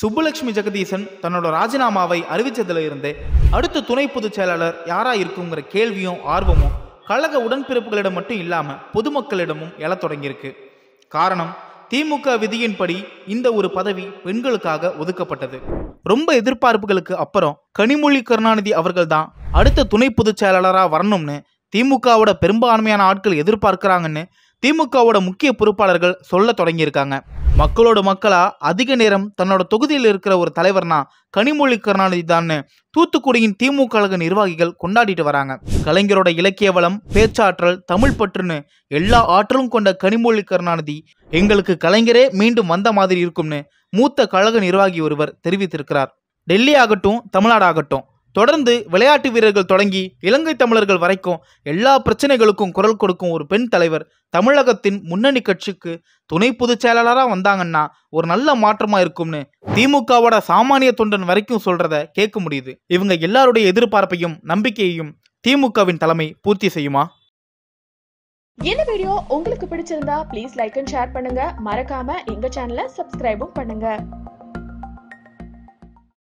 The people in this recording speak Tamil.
சுப்புலட்சுமி ஜெகதீசன் தன்னோட ராஜினாமாவை அறிவித்ததுல இருந்தே அடுத்த துணை பொதுச் செயலாளர் யாரா இருக்குங்கிற கேள்வியும் ஆர்வமும் கழக உடன்பிறப்புகளிடம் மட்டும் இல்லாமல் பொதுமக்களிடமும் எழத் தொடங்கியிருக்கு காரணம் திமுக விதியின்படி இந்த ஒரு பதவி பெண்களுக்காக ஒதுக்கப்பட்டது ரொம்ப எதிர்பார்ப்புகளுக்கு அப்புறம் கனிமொழி கருணாநிதி அவர்கள் தான் அடுத்த துணை பொதுச் செயலாளராக வரணும்னு திமுகவோட பெரும்பான்மையான ஆட்கள் எதிர்பார்க்கிறாங்கன்னு திமுகவோட முக்கிய பொறுப்பாளர்கள் சொல்ல தொடங்கியிருக்காங்க மக்களோட மக்களா அதிக நேரம் தன்னோட தொகுதியில் இருக்கிற ஒரு தலைவர்னா கனிமொழி கருணாநிதி தான் தூத்துக்குடியின் திமுக கழக நிர்வாகிகள் கொண்டாடிட்டு வராங்க கலைஞரோட இலக்கிய வளம் பேச்சாற்றல் தமிழ் பற்றுன்னு எல்லா ஆற்றலும் கொண்ட கனிமொழி கருணாநிதி எங்களுக்கு கலைஞரே மீண்டும் வந்த மாதிரி இருக்கும்னு மூத்த கழக நிர்வாகி ஒருவர் தெரிவித்திருக்கிறார் டெல்லி ஆகட்டும் தமிழ்நாடு ஆகட்டும் தொடர்ந்து விளையாட்டு வீரர்கள் தொடங்கி இலங்கை தமிழர்கள் வரைக்கும் எல்லா பிரச்சனைகளுக்கும் குரல் கொடுக்கும் ஒரு பெண் தலைவர் தமிழகத்தின் முன்னணி கட்சிக்கு துணை பொதுச் செயலாளராக வந்தாங்கன்னா ஒரு நல்ல மாற்றமாக இருக்கும்னு திமுகவோட சாமானிய தொண்டன் வரைக்கும் சொல்கிறத கேட்க முடியுது இவங்க எல்லாருடைய எதிர்பார்ப்பையும் நம்பிக்கையையும் திமுகவின் தலைமை பூர்த்தி செய்யுமா இந்த வீடியோ உங்களுக்கு பிடிச்சிருந்தா ப்ளீஸ் லைக் அண்ட் ஷேர் பண்ணுங்க மறக்காம எங்க சேனலை சப்ஸ்கிரைபும் பண்ணுங்க